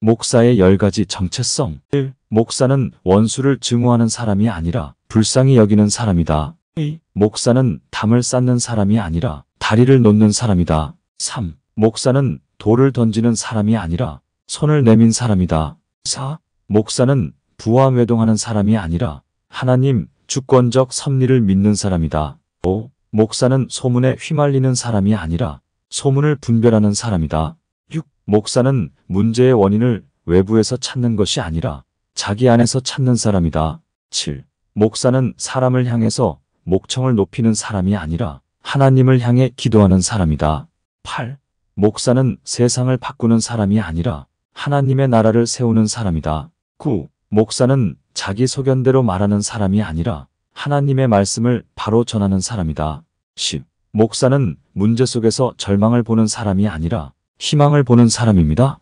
목사의 1 0가지 정체성 1. 목사는 원수를 증오하는 사람이 아니라 불쌍히 여기는 사람이다. 2. 목사는 담을 쌓는 사람이 아니라 다리를 놓는 사람이다. 3. 목사는 돌을 던지는 사람이 아니라 손을 내민 사람이다. 4. 목사는 부와 외동하는 사람이 아니라 하나님 주권적 섭리를 믿는 사람이다. 5. 목사는 소문에 휘말리는 사람이 아니라 소문을 분별하는 사람이다. 목사는 문제의 원인을 외부에서 찾는 것이 아니라 자기 안에서 찾는 사람이다. 7. 목사는 사람을 향해서 목청을 높이는 사람이 아니라 하나님을 향해 기도하는 사람이다. 8. 목사는 세상을 바꾸는 사람이 아니라 하나님의 나라를 세우는 사람이다. 9. 목사는 자기 소견대로 말하는 사람이 아니라 하나님의 말씀을 바로 전하는 사람이다. 10. 목사는 문제 속에서 절망을 보는 사람이 아니라 희망을 보는 사람입니다.